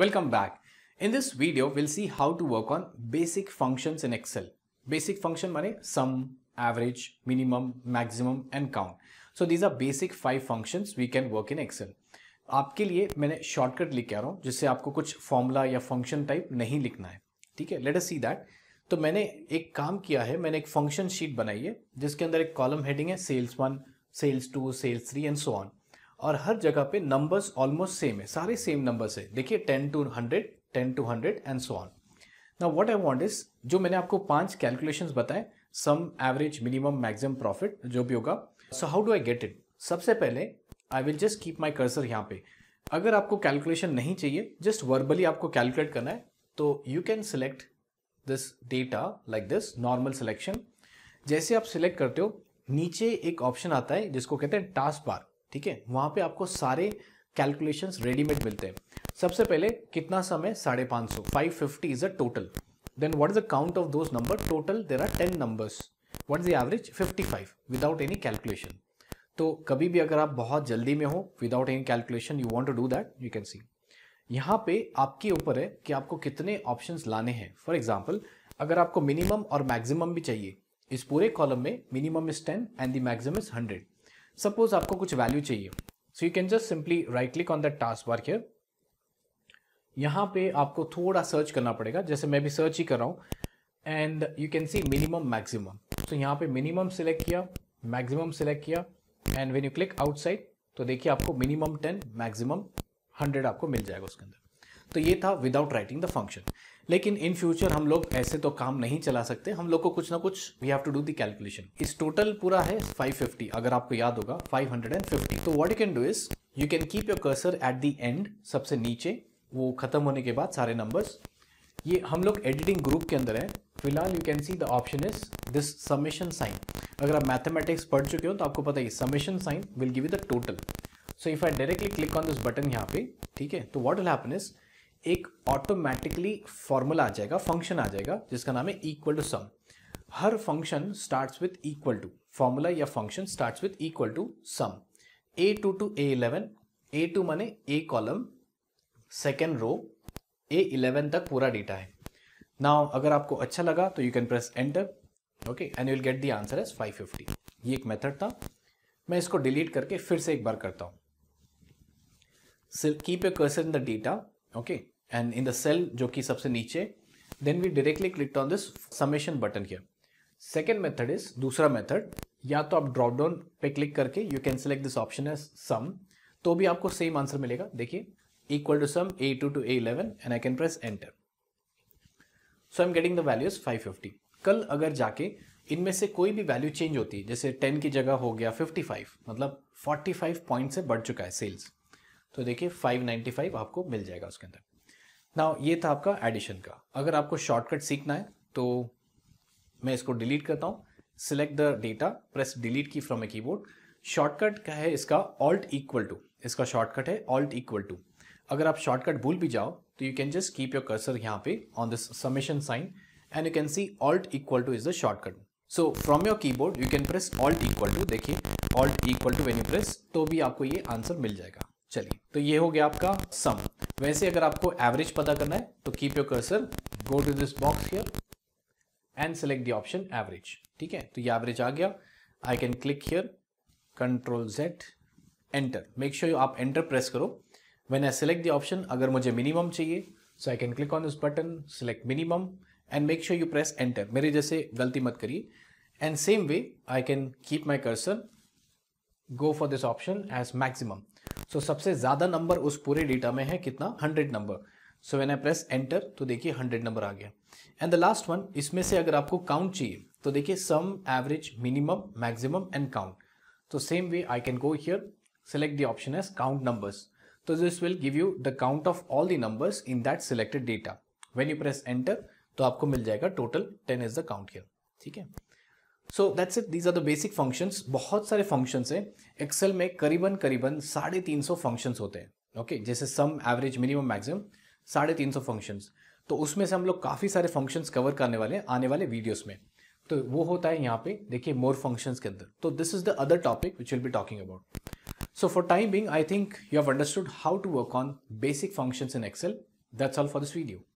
Welcome back. In this video, we'll see how to work on basic functions in Excel. Basic function money sum, average, minimum, maximum and count. So these are basic five functions we can work in Excel. आपके लिए मैंने shortcut लिख के आ रहा हूँ जिससे आपको कुछ फॉर्मूला या फंक्शन टाइप नहीं लिखना है ठीक है लेट अस सी दैट तो मैंने एक काम किया है मैंने एक फंक्शन शीट बनाई है जिसके अंदर एक कॉलम हेडिंग है sales one sales two sales three and so on और हर जगह पे नंबर्स ऑलमोस्ट सेम है सारे सेम नंबर्स है देखिए ten two hundred ten two hundred and so on ना वॉट आई वॉन्ट इज जो मैंने आपको पांच कैलकुलेशन बताए sum average minimum maximum profit जो भी होगा so how do I get it सबसे पहले I will just keep my cursor यहाँ पे अगर आपको कैलकुलेशन नहीं चाहिए जस्ट वर्बली आपको कैलकुलेट करना है तो you can select this data like this normal selection जैसे आप सिलेक्ट करते हो नीचे एक ऑप्शन आता है जिसको कहते हैं टास्क बार ठीक है वहाँ पे आपको सारे कैलकुलेशंस रेडीमेड मिलते हैं सबसे पहले कितना समय साढ़े पाँच सौ five fifty is a total then what is the count of those number total there are ten numbers what is the average fifty five without any calculation तो कभी भी अगर आप बहुत जल्दी में हो without any calculation you want to do that you can see यहाँ पे आपके ऊपर है कि आपको कितने ऑप्शन लाने हैं फॉर एग्जाम्पल अगर आपको मिनिमम और मैक्सिमम भी चाहिए इस पूरे कॉलम में minimum is ten and the maximum is hundred suppose आपको कुछ वैल्यू चाहिए so you can just simply right click on that taskbar here यहाँ पे आपको थोड़ा सर्च करना पड़ेगा जैसे मैं भी सर्च ही कर रहा हूँ and you can see minimum maximum so यहाँ पे मिनिमम सिलेक्ट किया मैक्सिमम सिलेक्ट किया and when you click outside तो देखिए आपको मिनिमम टेन मैक्सिमम हंड्रेड आपको मिल जाएगा उसके अंदर तो ये था विदाउट राइटिंग द फंक्शन लेकिन इन फ्यूचर हम लोग ऐसे तो काम नहीं चला सकते हम लोग को कुछ ना कुछ we have to do the calculation इस टोटल पूरा है 550 अगर आपको याद होगा 550 तो what you can do is you can keep your cursor at the end सबसे नीचे वो खत्म होने के बाद सारे नंबर्स ये हम लोग एडिटिंग ग्रुप के अंदर है फिलहाल you can see the option is this summation sign अगर आप मैथमेटिक्स पढ़ चुके हो तो आपको पता है summation sign will give you the total so if I directly click on this button यहाँ पे ठीक है तो वॉट विल हैपन इज़ एक ऑटोमेटिकली फॉर्मूला आ जाएगा फंक्शन आ जाएगा जिसका नाम है इक्वल टू सम हर function starts with equal to formula या function starts with equal to sum A two to A eleven A two माने A column second row A eleven तक पूरा डेटा है नाउ अगर आपको अच्छा लगा तो you can press enter okay and you'll get the answer as fifty ये एक मेथड था मैं इसको डिलीट करके फिर से एक बार करता हूँ keep a cursor in the data okay and in the cell जो कि सबसे नीचे then we directly clicked on this summation button here. Second method is dusra method ya to aap drop down pe click karke you can select this option as sum to bhi aapko same answer milega dekhiye equal to sum A2 to A11 and I can press enter. So I'm getting the values 550. kal agar jaake इनमें से कोई भी value change होती है जैसे 10 की जगह हो गया 55 मतलब 45 पॉइंट से बढ़ चुका है सेल्स तो देखिए 595 आपको मिल जाएगा उसके अंदर ना ये था आपका एडिशन का अगर आपको शॉर्टकट सीखना है तो मैं इसको डिलीट करता हूँ select the data press delete key from a keyboard shortcut का है इसका ऑल्ट इक्वल टू इसका शॉर्टकट है ऑल्ट इक्वल टू अगर आप शॉर्टकट भूल भी जाओ तो you can just keep your cursor यहाँ पे on this summation sign and you can see alt equal to is the shortcut so from your keyboard you can press alt equal to देखिए alt equal to when you press तो भी आपको ये answer मिल जाएगा चलिए तो ये हो गया आपका सम वैसे अगर आपको एवरेज पता करना है तो keep your cursor go to this box here and select the option average ठीक है तो ये एवरेज आ गया I can click here control Z enter make sure आप एंटर प्रेस करो when I select the option अगर मुझे मिनिमम चाहिए so I can click on this button select minimum and make sure you press enter मेरे जैसे गलती मत करिए and same way I can keep my cursor go for this option as maximum so so, सबसे ज्यादा number उस पूरे data में है कितना hundred number so when I press enter तो देखिए 100 नंबर आ गया एंड द लास्ट वन इसमें से अगर आपको काउंट चाहिए तो देखिए sum average minimum maximum and count तो same way I can go here select the option as count numbers तो this will give you the count of all the numbers in that selected data when you press enter तो आपको मिल जाएगा total ten is the count here ठीक है so that's it these are the basic functions बहुत सारे functions हैं Excel में करीबन करीबन साढ़े तीन सौ फंक्शंस होते हैं ओके okay? जैसे सम एवरेज मिनिमम मैक्सिमम साढ़े तीन सौ फंक्शंस तो उसमें से हम लोग काफ़ी सारे फंक्शंस कवर करने वाले हैं आने वाले वीडियोस में तो वो होता है यहाँ पे देखिए मोर फंक्शंस के अंदर तो this is the other topic which will be talking about so for time being I think you have understood how to work on basic functions in Excel that's all for this video